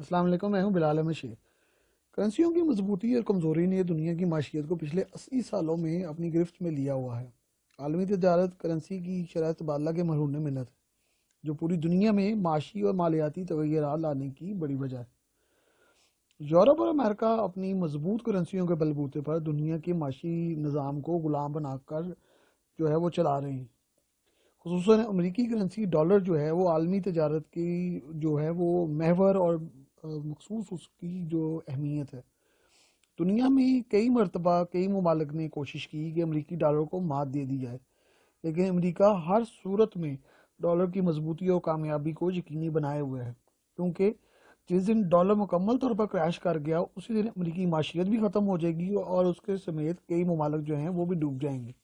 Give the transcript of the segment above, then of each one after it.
अस्सलाम वालेकुम मैं हूं बिलाल अहमद शेख करेंसीयों की मजबूती और कमज़ोरी ने दुनिया की माशियत को पिछले अस्सी सालों में अपनी गिरफ्त में लिया हुआ है आलमी तजारत करेंसी की शराय तबादला के मरहून मिलत है जो पूरी दुनिया में माशी और मालियाती तवैर लाने की बड़ी वजह है यूरोप और अमेरिका अपनी मजबूत करेंसीयों के बलबूते पर दुनिया के माशी निज़ाम को ग़ुलाम बनाकर जो है वो चला रहे हैं खसूस अमरीकी करेंसी डॉलर जो है वो आलमी तजारत की जो है वो महवर और मखसूस उसकी जो अहमियत है दुनिया में कई मरतबा कई ममालक ने कोशिश की कि अमरीकी डॉलर को मात दे दी जाए लेकिन अमरीका हर सूरत में डॉलर की मजबूती और कामयाबी को यकीनी बनाए हुए है क्योंकि जिस दिन डॉलर मुकम्मल तौर पर क्रैश कर गया उसी दिन अमरीकी माशियत भी ख़त्म हो जाएगी और उसके समेत कई ममालक जो हैं वो भी डूब जाएंगे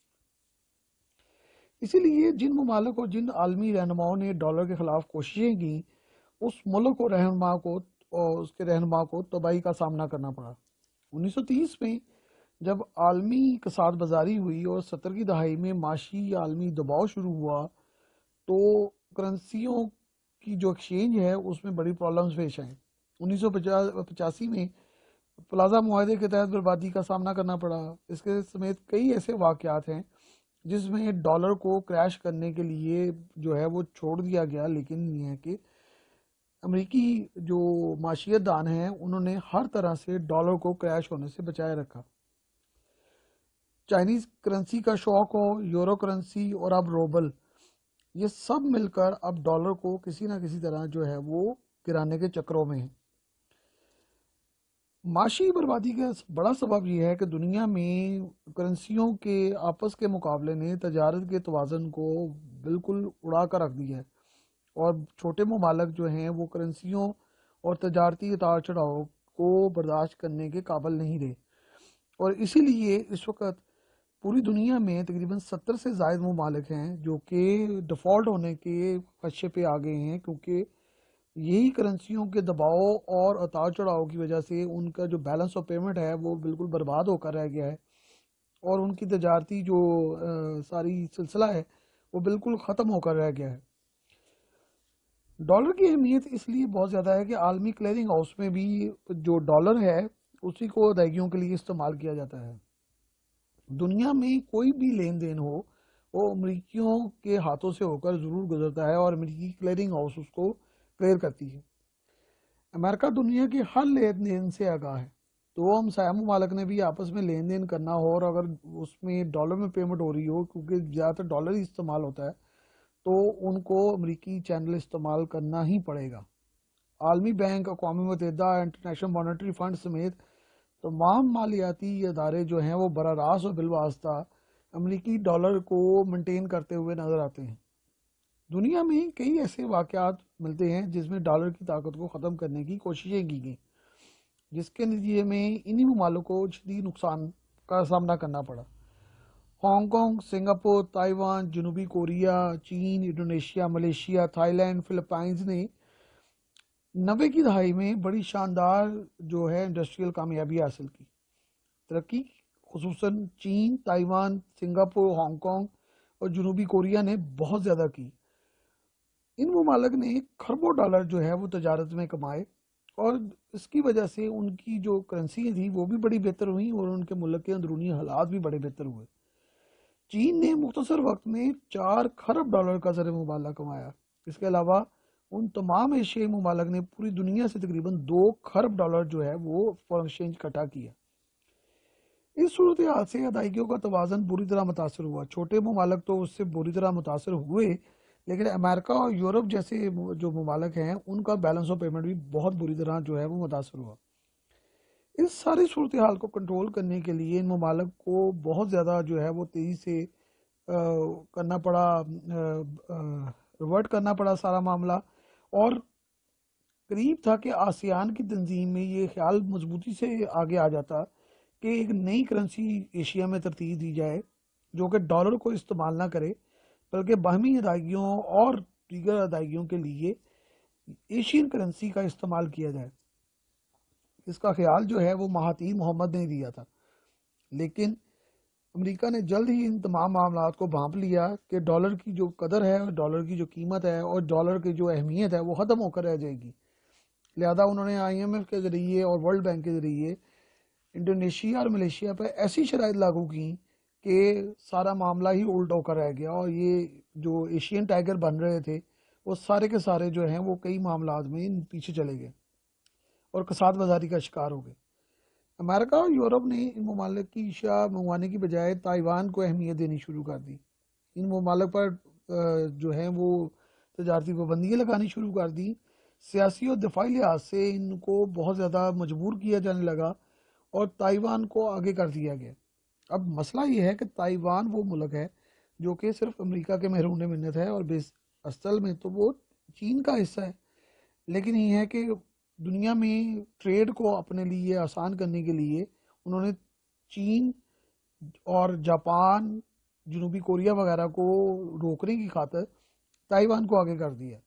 इसीलिए जिन ममालक और जिन आलमी रहनुमाओं ने डॉलर के ख़िलाफ़ कोशिशें की उस मुल्क और रहनुमा को और उसके रहनमा को तबाही का सामना करना पड़ा 1930 में जब आलमी कसार बाजारी हुई और सत्तर की दहाई में माशी आलमी दबाव शुरू हुआ तो करंसियों की जो एक्सचेंज है उसमें बड़ी प्रॉब्लम्स पेश आए उन्नीस सौ पचासी में प्लाजा माहे के तहत बर्बादी का सामना करना पड़ा इसके समेत कई ऐसे वाक़ात हैं जिसमें डॉलर को क्रैश करने के लिए जो है वो छोड़ दिया गया लेकिन यह कि अमेरिकी जो माशियत दान हैं उन्होंने हर तरह से डॉलर को क्रैश होने से बचाए रखा चाइनीज करेंसी का शौक हो यूरो करेंसी और अब रोबल ये सब मिलकर अब डॉलर को किसी ना किसी तरह जो है वो गिराने के चक्रों में है माशी बर्बादी का बड़ा सबब यह है कि दुनिया में करेंसियों के आपस के मुकाबले ने तजारत के तोज़न को बिल्कुल उड़ा कर रख दिया है और छोटे ममालक जो हैं वो करेंसियों और तजारती उतार चढ़ाव को बर्दाश्त करने के काबल नहीं रहे और इसीलिए इस वक्त पूरी दुनिया में तकरीबन सत्तर से जायद ममालक हैं जो कि डिफ़ॉल्ट होने के खदशे पे आ गए हैं क्योंकि यही करेंसीयों के दबाव और उतार चढ़ाव की वजह से उनका जो बैलेंस ऑफ पेमेंट है वो बिल्कुल बर्बाद होकर रह गया है और उनकी तजारती जो आ, सारी सिलसिला है वो बिल्कुल ख़त्म होकर रह गया है डॉलर की अहमियत इसलिए बहुत ज़्यादा है कि आलमी क्लियरिंग हाउस में भी जो डॉलर है उसी को अदायगियों के लिए इस्तेमाल किया जाता है दुनिया में कोई भी लेन देन हो वो अमरीकियों के हाथों से होकर ज़रूर गुजरता है और अमरीकी क्लियरिंग हाउस उसको क्लियर करती है अमेरिका दुनिया के हर लेन देन से आगाह है तो वो हमसाया ममालक ने भी आपस में लेन देन करना हो और अगर उसमें डॉलर में पेमेंट हो रही हो क्योंकि ज़्यादातर डॉलर ही इस्तेमाल होता है तो उनको अमरीकी चैनल इस्तेमाल करना ही पड़ेगा आलमी बैंक अकवा मतदा इंटरनेशनल मॉनिटरी फंड समेत तमाम मालियाती अदारे जो हैं वो बर रास और बिलवास्ता अमरीकी डॉलर को मेनटेन करते हुए नज़र आते हैं दुनिया में कई ऐसे वाकत मिलते हैं जिसमें डॉलर की ताकत को ख़त्म करने की कोशिशें की गई जिसके नतीजे में इन्हीं ममालों को शदी नुकसान का सामना करना पड़ा हांगकांग सिंगापुर ताइवान जनूबी कोरिया चीन इंडोनेशिया मलेशिया थाईलैंड फिलिपाइंस ने नबे की दहाई में बड़ी शानदार जो है इंडस्ट्रियल कामयाबी हासिल की तरक्की खसूस चीन ताइवान सिंगापुर हांगकॉन्ग और जनूबी कोरिया ने बहुत ज़्यादा की इन ममालक ने खरबों डॉलर जो है वो तजारत में कमाए और इसकी वजह से उनकी जो करेंसी थी वो भी बड़ी बेहतर हुई और उनके मुल्क के अंदरूनी हालात भी बड़े बेहतर हुए चीन ने मुख्तर वक्त में चार खरब डॉलर का जर मुबाला कमाया इसके अलावा उन तमाम एशियाई ममालक ने पूरी दुनिया से तकरीबन दो खरब डॉलर जो है वो फॉरन एक्सचेंज इकट्ठा किया इस सूरत हाल से अदायगियों का तोज़न बुरी तरह मुतासर हुआ छोटे ममालक तो उससे बुरी तरह मुतासर हुए लेकिन अमेरिका और यूरोप जैसे जो ममालक हैं उनका बैलेंस ऑफ पेमेंट भी बहुत बुरी तरह जो है वो मुतासर हुआ इस सारी सूरत हाल को कंट्रोल करने के लिए इन ममालक को बहुत ज़्यादा जो है वो तेज़ी से आ, करना पड़ा रिवर्ट करना पड़ा सारा मामला और करीब था कि आसियान की तंजीम में ये ख्याल मजबूती से आगे आ जाता कि एक नई करेंसी एशिया में तरतीब दी जाए जो कि डॉलर को इस्तेमाल ना करे बल्कि बाहमी अदायगियों और दीगर अदायगियों के लिए एशियन करेंसी का इस्तेमाल किया जाए इसका ख्याल जो है वो महातीर मोहम्मद ने दिया था लेकिन अमेरिका ने जल्द ही इन तमाम मामला को भांप लिया कि डॉलर की जो कदर है डॉलर की जो कीमत है और डॉलर की जो अहमियत है वो ख़त्म होकर रह जाएगी लिहाजा उन्होंने आईएमएफ के ज़रिए और वर्ल्ड बैंक के ज़रिए इंडोनेशिया और मलेशिया पर ऐसी शराइ लागू की कि सारा मामला ही उल्ट होकर रह गया और ये जो एशियन टाइगर बन रहे थे वो सारे के सारे जो हैं वो कई मामला में पीछे चले गए और कसाद बाजारी का शिकार हो गए अमेरिका और यूरोप ने इन ममालक की शा मंगवाने की बजाय ताइवान को अहमियत देनी शुरू कर दी इन ममालक पर जो है वो तजारती पाबंदियाँ लगानी शुरू कर दी सियासी और दफाई लिहाज से इनको बहुत ज़्यादा मजबूर किया जाने लगा और ताइवान को आगे कर दिया गया अब मसला ये है कि ताइवान वो मुल्क है जो कि सिर्फ अमेरिका के महरून मिन्नत है और बेस असल में तो वो चीन का हिस्सा है लेकिन ये है कि दुनिया में ट्रेड को अपने लिए आसान करने के लिए उन्होंने चीन और जापान जनूबी कोरिया वगैरह को रोकने की खातर ताइवान को आगे कर दिया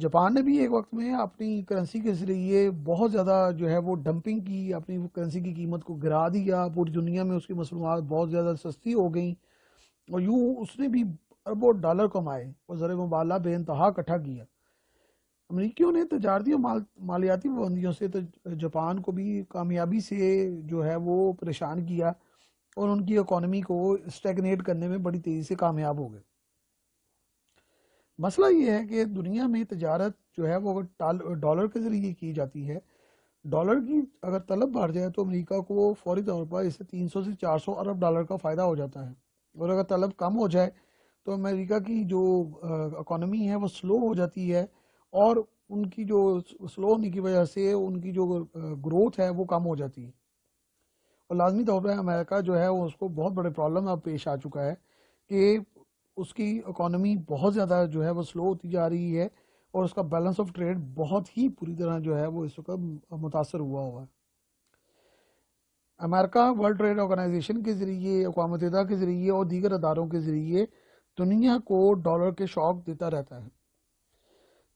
जापान ने भी एक वक्त में अपनी करेंसी के जरिए बहुत ज़्यादा जो है वो डंपिंग की अपनी करेंसी की कीमत को गिरा दिया पूरी दुनिया में उसकी मसनूआत बहुत ज़्यादा सस्ती हो गई और यूँ उसने भी अरबों डॉलर कमाए और ज़र मुबाला बेानतहा इकट्ठा किया अमरीकियों ने तजारती तो और माल मालियाती पाबंदियों से तो जापान को भी कामयाबी से जो है वो परेशान किया और उनकी इकोनॉमी को स्टेगनेट करने में बड़ी तेज़ी से कामयाब हो गए मसला ये है कि दुनिया में तजारत जो है वो अगर डॉलर के ज़रिए की जाती है डॉलर की अगर तलब बढ़ जाए तो अमेरिका को फौरी तौर पर इससे 300 से 400 अरब डॉलर का फ़ायदा हो जाता है और अगर तलब कम हो जाए तो अमेरिका की जो इकानमी है वो स्लो हो जाती है और उनकी जो स्लो होने की वजह से उनकी जो ग्रोथ है वो कम हो जाती है और लाजमी तौर पर अमेरिका जो है वो उसको बहुत बड़े प्रॉब्लम अब पेश आ चुका है कि उसकी इकोनॉमी बहुत ज़्यादा जो है वो स्लो होती जा रही है और उसका बैलेंस ऑफ ट्रेड बहुत ही पूरी तरह जो है वो इस वक्त मुतासर हुआ हुआ है अमेरिका वर्ल्ड ट्रेड ऑर्गेनाइजेशन के ज़रिए अकवा मतदा के ज़रिए और दीगर अदारों के ज़रिए दुनिया को डॉलर के शौक देता रहता है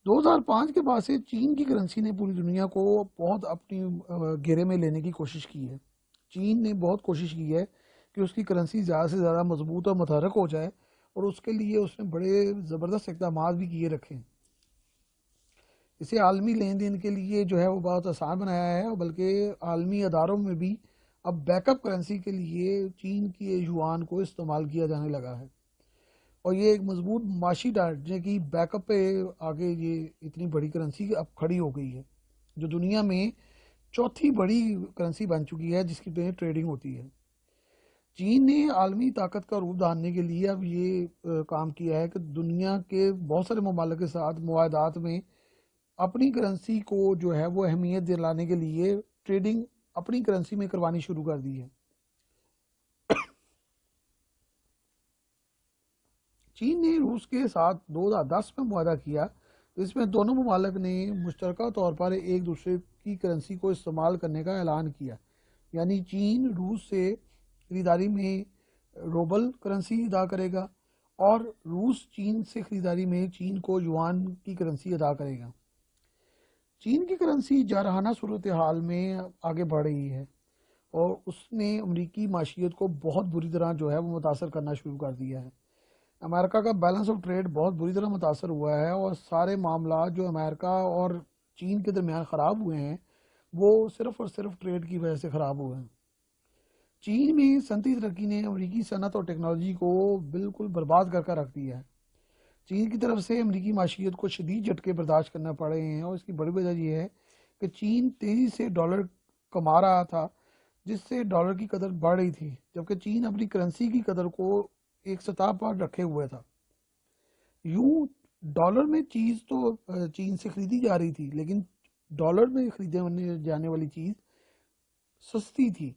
2005 के बाद से चीन की करेंसी ने पूरी दुनिया को बहुत अपनी घेरे में लेने की कोशिश की है चीन ने बहुत कोशिश की है कि उसकी करेंसी ज़्यादा से ज़्यादा मजबूत और मतहरक हो जाए और उसके लिए उसने बड़े ज़बरदस्त इकदाम भी किए रखे इसे आलमी लेन देन के लिए जो है वो बहुत आसान बनाया है बल्कि आलमी अदारों में भी अब बैकअप करेंसी के लिए चीन के युआन को इस्तेमाल किया जाने लगा है और ये एक मजबूत माशी डालने की बैकअप पे आगे ये इतनी बड़ी करेंसी अब खड़ी हो गई है जो दुनिया में चौथी बड़ी करेंसी बन चुकी है जिसकी ट्रेडिंग होती है चीन ने आलमी ताकत का रूप धारने के लिए अब ये काम किया है कि दुनिया के बहुत सारे ममालक के साथ मुआदात में अपनी करेंसी को जो है वो अहमियत दिलाने के लिए ट्रेडिंग अपनी करेंसी में करवानी शुरू कर दी है चीन ने रूस के साथ 2010 में माह किया इसमें दोनों ममालक ने मुश्तर तौर पर एक दूसरे की करेंसी को इस्तेमाल करने का ऐलान किया यानी चीन रूस से खरीदारी में रोबल करेंसी अदा करेगा और रूस चीन से खरीदारी में चीन को युआन की करेंसी अदा करेगा चीन की करेंसी जारहाना सूरत हाल में आगे बढ़ रही है और उसने अमरीकी माशियत को बहुत बुरी तरह जो है वो मुतासर करना शुरू कर दिया है अमेरिका का बैलेंस ऑफ ट्रेड बहुत बुरी तरह मुतासर हुआ है और सारे मामला जो अमेरिका और चीन के दरमियान ख़राब हुए हैं वो सिर्फ और सिर्फ ट्रेड की वजह से ख़राब हुए हैं चीन में सनती तरक्की ने अमरीकी सनत और टेक्नोलॉजी को बिल्कुल बर्बाद करके रख दिया है चीन की तरफ से अमरीकी माशियत को शदीद झटके बर्दाश्त करना पड़े हैं और इसकी बड़ी वजह यह है कि चीन तेज़ी से डॉलर कमा रहा था जिससे डॉलर की कदर बढ़ रही थी जबकि चीन अपनी करेंसी की कदर को एक सताब पर रखे हुए था यूं डॉलर में चीज़ तो चीन से खरीदी जा रही थी लेकिन डॉलर में खरीदे जाने वाली चीज़ सस्ती थी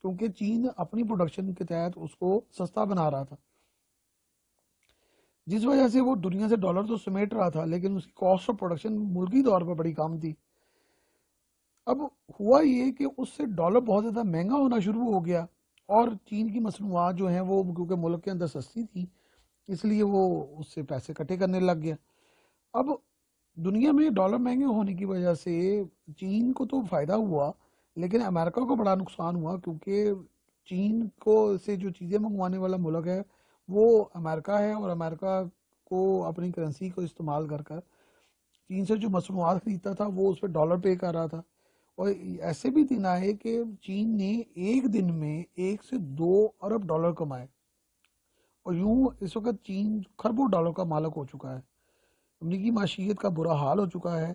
क्योंकि चीन अपनी प्रोडक्शन के तहत उसको सस्ता बना रहा था जिस वजह से वो दुनिया से डॉलर तो समेट रहा था लेकिन उसकी कॉस्ट ऑफ प्रोडक्शन मुल्की तौर पर बड़ी कम थी अब हुआ ये कि उससे डॉलर बहुत ज़्यादा महंगा होना शुरू हो गया और चीन की मसनूआत जो हैं वो क्योंकि मुल्क के अंदर सस्ती थी इसलिए वो उससे पैसे इकट्ठे करने लग गया अब दुनिया में डॉलर महंगे होने की वजह से चीन को तो फ़ायदा हुआ लेकिन अमेरिका को बड़ा नुकसान हुआ क्योंकि चीन को से जो चीज़ें मंगवाने वाला मुल्क है वो अमेरिका है और अमेरिका को अपनी करेंसी को इस्तेमाल कर कर चीन से जो मसनूआत ख़रीदता था वो उस पर डॉलर पे कर रहा था और ऐसे भी दिन आए कि चीन ने एक दिन में एक से दो अरब डॉलर कमाए और यूं इस वक्त चीन खरबों डॉलर का मालक हो चुका है अमरीकी माशियत का बुरा हाल हो चुका है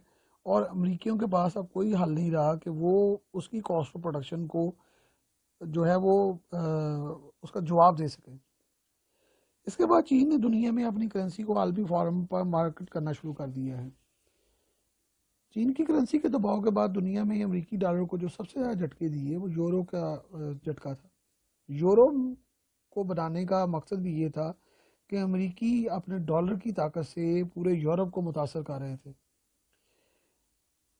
और अमरीकियों के पास अब कोई हल नहीं रहा कि वो उसकी कॉस्ट ऑफ प्रोडक्शन को जो है वो आ, उसका जवाब दे सकें इसके बाद चीन ने दुनिया में अपनी करेंसी को आलमी फॉरम पर मार्केट करना शुरू कर दिया है चीन की करेंसी के दबाव के बाद दुनिया में अमरीकी डॉलर को जो सबसे ज़्यादा झटके दिए वो यूरो का झटका था यूरो को बनाने का मकसद भी ये था कि अमरीकी अपने डॉलर की ताकत से पूरे यूरोप को मुतासर कर रहे थे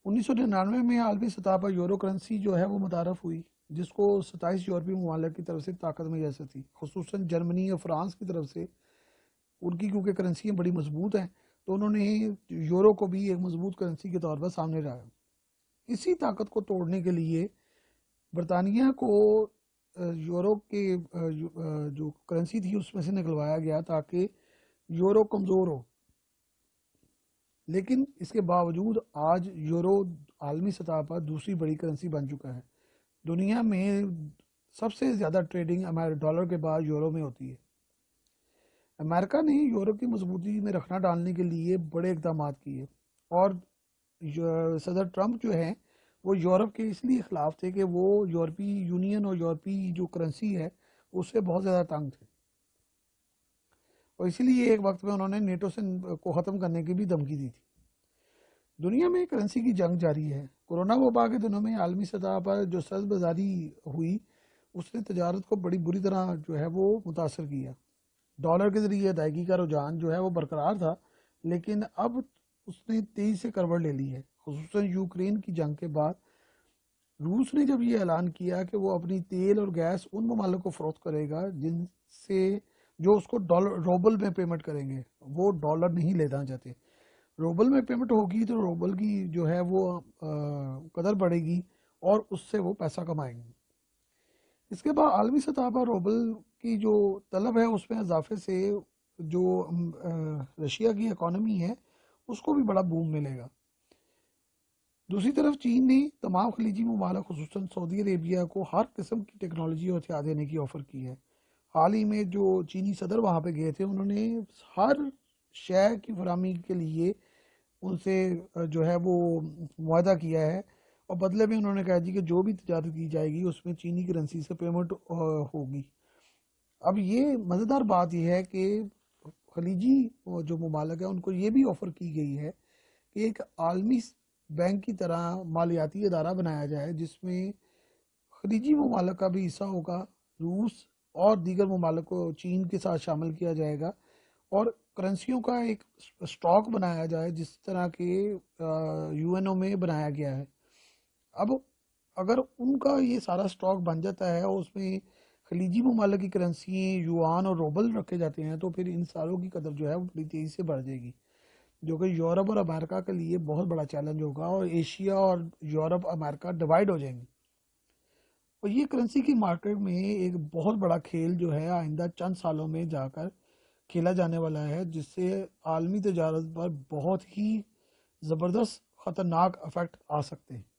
उन्नीस सौ निन्यानवे में आलमी सतह पर यूरो करेंसी जो है वो मुतारफ़ हुई जिसको सताईस यूरोपीय ममालिक की तरफ से ताकत में जैसे थी खसूस जर्मनी और फ्रांस की तरफ से उनकी क्योंकि करेंसियाँ बड़ी मजबूत हैं तो उन्होंने यूरो को भी एक मजबूत करेंसी के तौर पर सामने रखा इसी ताकत को तोड़ने के लिए बरतानिया को यूरो के जो करेंसी थी उसमें से निकलवाया गया ताकि यूरो कमज़ोर हो लेकिन इसके बावजूद आज यूरो आलमी सतह पर दूसरी बड़ी करेंसी बन चुका है दुनिया में सबसे ज़्यादा ट्रेडिंग हमारे डॉलर के बाद यूरो में होती है अमेरिका ने यूरोप की मजबूती में रखना डालने के लिए बड़े इकदाम किए और सदर ट्रंप जो है वो यूरोप के इसलिए खिलाफ थे कि वो यूरोपीय यूनियन और यूरोपीय जो करेंसी है उससे बहुत ज़्यादा तंग थे और इसीलिए एक वक्त में उन्होंने नेटो से को ख़त्म करने की भी धमकी दी थी दुनिया में करेंसी की जंग जारी है कोरोना वबा के दिनों में आलमी सतह पर जो सजबाजारी हुई उसने तजारत को बड़ी बुरी तरह जो है वो मुतासर किया डॉलर के जरिए अदायगी का रुझान जो है वो बरकरार था लेकिन अब उसने तेजी से करवट ले ली है खूस यूक्रेन की जंग के बाद रूस ने जब ये ऐलान किया कि वो अपनी तेल और गैस उन ममालक को फरोख करेगा जिनसे जो उसको डॉलर रोबल में पेमेंट करेंगे वो डॉलर नहीं लेना चाहते रोबल में पेमेंट होगी तो रोबल की जो है वो कदर बढ़ेगी और उससे वो पैसा कमाएंगे इसके बाद आलमी सतह पर रोबल की जो तलब है उसमें इजाफे से जो रशिया की इकोनॉमी है उसको भी बड़ा बूम मिलेगा दूसरी तरफ चीन ने तमाम खलीजी ममालक खूस सऊदी अरेबिया को हर किस्म की टेक्नोलॉजी और हथियार देने की ऑफ़र की है हाल ही में जो चीनी सदर वहाँ पे गए थे उन्होंने हर शय की फरहमी के लिए उनसे जो है वो माह किया है और बदले में उन्होंने कहा जी कि जो भी तजारत की जाएगी उसमें चीनी करेंसी से पेमेंट होगी अब ये मज़ेदार बात यह है कि खलीजी जो ममालक है उनको ये भी ऑफ़र की गई है कि एक आलमी बैंक की तरह मालियाती अदारा बनाया जाए जिसमें खलीजी ममालक का भी हिस्सा होगा रूस और दीगर ममालक को चीन के साथ शामिल किया जाएगा और करेंसियों का एक स्टॉक बनाया जाए जिस तरह के यूएनओ में बनाया गया है अब अगर उनका ये सारा स्टॉक बन जाता है और उसमें खलीजी ममालक की करेंसी यूआन और रोबल रखे जाते हैं तो फिर इन सालों की कदर जो है वो बड़ी तेज़ी से बढ़ जाएगी जो कि यूरोप और अमेरिका के लिए बहुत बड़ा चैलेंज होगा और एशिया और यूरोप अमेरिका डिवाइड हो जाएंगे और ये करेंसी की मार्केट में एक बहुत बड़ा खेल जो है आइंदा चंद सालों में जाकर खेला जाने वाला है जिससे आलमी तजारत पर बहुत ही ज़बरदस्त ख़तरनाक अफेक्ट आ सकते हैं